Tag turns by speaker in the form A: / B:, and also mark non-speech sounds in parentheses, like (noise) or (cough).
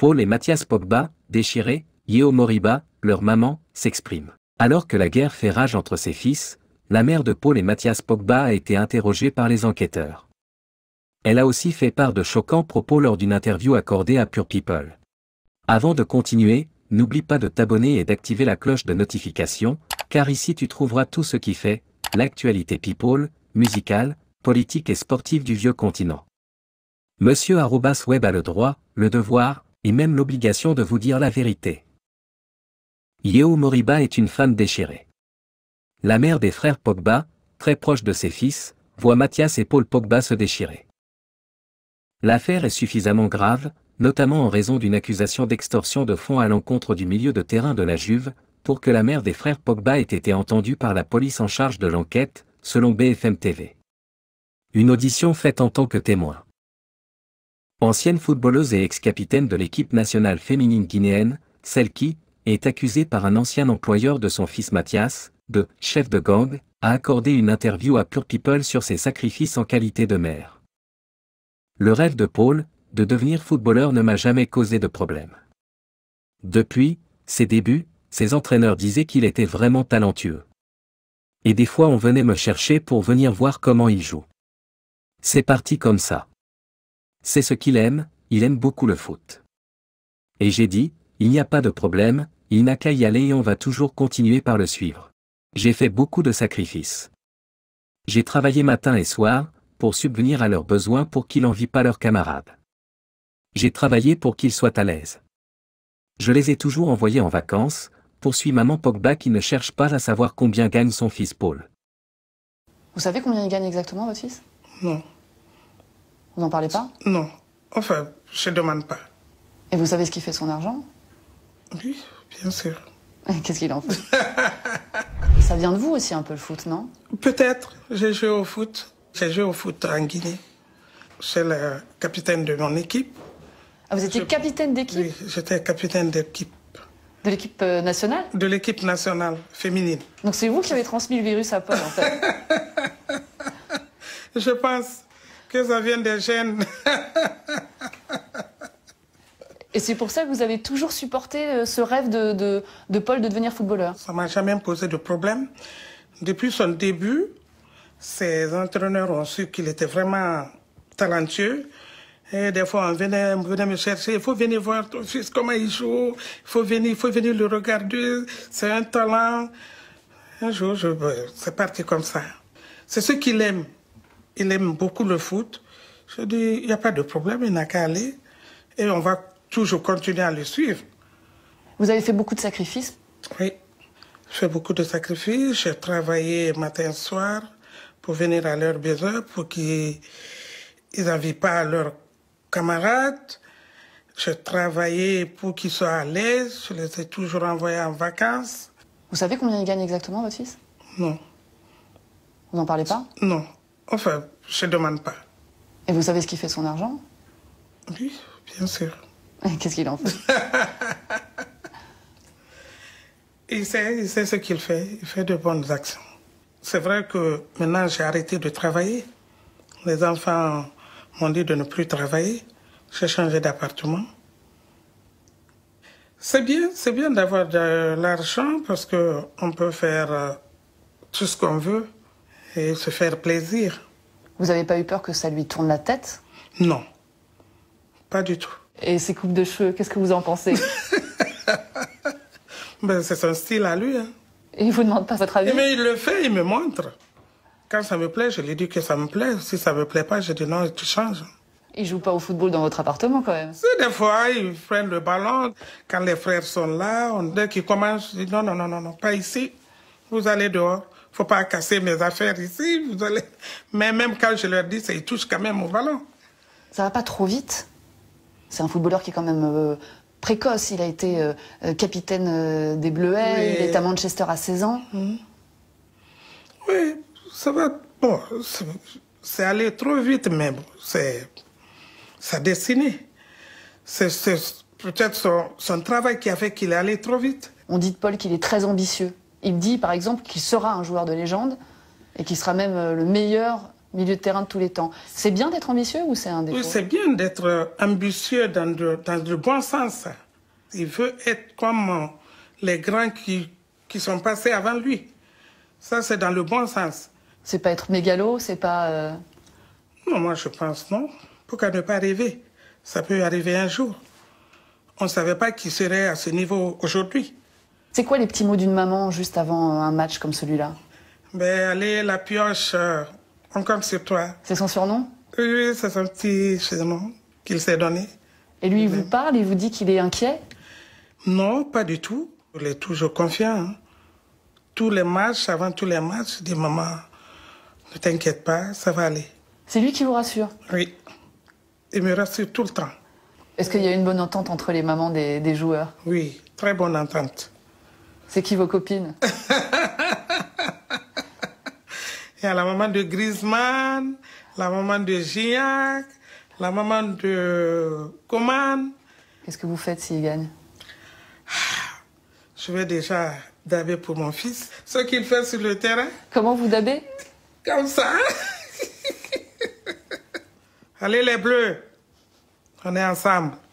A: Paul et Mathias Pogba, déchirés, Yeo Moriba, leur maman, s'expriment. Alors que la guerre fait rage entre ses fils, la mère de Paul et Mathias Pogba a été interrogée par les enquêteurs. Elle a aussi fait part de choquants propos lors d'une interview accordée à Pure People. Avant de continuer, n'oublie pas de t'abonner et d'activer la cloche de notification, car ici tu trouveras tout ce qui fait l'actualité people, musicale, politique et sportive du vieux continent. Monsieur Arrobas Web a le droit, le devoir, et même l'obligation de vous dire la vérité. Yeo Moriba est une femme déchirée. La mère des frères Pogba, très proche de ses fils, voit Mathias et Paul Pogba se déchirer. L'affaire est suffisamment grave, notamment en raison d'une accusation d'extorsion de fonds à l'encontre du milieu de terrain de la Juve, pour que la mère des frères Pogba ait été entendue par la police en charge de l'enquête, selon BFM TV. Une audition faite en tant que témoin ancienne footballeuse et ex-capitaine de l'équipe nationale féminine guinéenne, celle qui, est accusée par un ancien employeur de son fils Mathias, de chef de gang, a accordé une interview à Pure People sur ses sacrifices en qualité de mère. Le rêve de Paul, de devenir footballeur ne m'a jamais causé de problème. Depuis, ses débuts, ses entraîneurs disaient qu'il était vraiment talentueux. Et des fois on venait me chercher pour venir voir comment il joue. C'est parti comme ça. C'est ce qu'il aime, il aime beaucoup le foot. Et j'ai dit, il n'y a pas de problème, il n'a qu'à y aller et on va toujours continuer par le suivre. J'ai fait beaucoup de sacrifices. J'ai travaillé matin et soir, pour subvenir à leurs besoins pour qu'ils n'envient pas leurs camarades. J'ai travaillé pour qu'ils soient à l'aise. Je les ai toujours envoyés en vacances, poursuit maman Pogba qui ne cherche pas à savoir combien gagne son fils Paul.
B: Vous savez combien il gagne exactement, votre fils
C: Non. Vous n'en parlez pas Non. Enfin, je ne demande pas. Et vous savez ce qu'il fait son argent Oui, bien sûr. (laughs) Qu'est-ce qu'il en fait
B: (laughs) Ça vient de vous aussi un peu le foot, non
C: Peut-être. J'ai joué au foot. J'ai joué au foot en Guinée. C'est le capitaine de mon équipe. Ah, vous étiez capitaine d'équipe Oui, j'étais capitaine d'équipe. De l'équipe euh, nationale De l'équipe nationale féminine. Donc c'est vous qui avez transmis le virus à Paul, en fait. (laughs) je pense que ça vienne des gènes. (laughs) Et
B: c'est pour ça que vous avez toujours supporté euh, ce rêve de, de, Paul de devenir footballeur Ça
C: m'a jamais posé de problème. Depuis son début, ses entraîneurs ont su qu'il était vraiment talentueux. Et des fois, on venait, me chercher, il faut venir voir ton fils, comment il joue, il faut venir, il faut venir le regarder, c'est un talent. Un jour, je... c'est parti comme ça. C'est ce qu'il aime il aime beaucoup le foot. Je dit, il n'y a pas de problème, il n'a qu'à aller. Et on va toujours continuer à le suivre. Vous avez fait beaucoup de sacrifices Oui, je fais beaucoup de sacrifices. J'ai travaillé matin et soir pour venir à leur besoins, pour qu'ils n'envient pas leurs camarades. J'ai travaillé pour qu'ils soient à l'aise. Je les ai toujours envoyés en vacances. Vous savez combien il gagne exactement, votre fils Non. Vous n'en parlez pas Non. Enfin, je ne demande pas. Et vous savez ce qu'il fait son argent Oui, bien sûr. Qu'est-ce qu'il en fait (laughs) il, sait, il sait ce qu'il fait. Il fait de bonnes actions. C'est vrai que maintenant, j'ai arrêté de travailler. Les enfants m'ont dit de ne plus travailler. J'ai changé d'appartement. C'est bien, c'est bien d'avoir de l'argent parce que on peut faire euh, tout ce qu'on veut et se faire plaisir. Vous n'avez pas eu peur que ça lui tourne la tête Non, pas du tout. Et ses coupes de cheveux, qu'est-ce que vous en pensez (laughs) ben, C'est son style à lui. Hein. Et il vous demande pas votre avis eh Mais il le fait, il me montre. Quand ça me plaît, je lui dis que ça me plaît. Si ça me plaît pas, je dis non, tu changes. Il joue pas au football dans votre appartement quand même. des fois, il prennent le ballon. Quand les frères sont là, on, dès qu'ils commencent, je dis non, non, non, non, non, pas ici. Vous allez dehors faut pas casser mes affaires ici, vous allez... Mais même quand je leur dis, ça, ils touchent quand même au ballon. Ça va pas trop vite C'est un footballeur qui est quand même euh,
B: précoce. Il a été euh, euh, capitaine des Bleuets, il est à Manchester à 16 ans.
C: Hmm. Oui, ça va... Bon, c'est allé trop vite même. C'est sa destinée. C'est peut-être son, son travail qui a fait qu'il est allé trop vite. On dit de Paul qu'il est très ambitieux. Il dit
B: par exemple qu'il sera un joueur de légende et qu'il sera même euh, le meilleur milieu de terrain de tous les temps. C'est bien d'être ambitieux ou c'est un défaut c'est
C: bien d'être euh, ambitieux dans le, bon sens. Il veut être comme euh, les grands qui, qui sont passés avant lui. Ça, c'est dans le bon sens. C'est pas être mégalo, c'est pas... Non, moi je pense non. Pourquoi ne pas rêver Ça peut arriver un jour. On ne savait pas qu'il serait à ce niveau aujourd'hui. C'est quoi les petits mots d'une maman juste avant euh, un match comme celui-là Ben, allez, la pioche, euh, on compte sur toi. C'est son surnom Oui, c'est son petit surnom qu'il s'est donné. Et lui, il vous ben. parle, il vous dit
B: qu'il est inquiet
C: Non, pas du tout. Il est toujours confiant. Hein. Tous les matchs, avant tous les matchs, des mamans, Maman, ne t'inquiète pas, ça va aller. C'est lui qui vous rassure Oui. Il me rassure tout le temps.
B: Est-ce qu'il y a une bonne entente entre les
C: mamans des joueurs Oui, très bonne entente. C'est qui vos copines (laughs) Il y a la maman de Griezmann, la maman de Giac, la maman de Coman. Qu'est-ce que vous faites s'il gagne ah, Je vais déjà daber pour mon fils. Ce qu'il fait sur le terrain. Comment vous dabez Comme ça. (laughs) Allez les bleus, on est ensemble.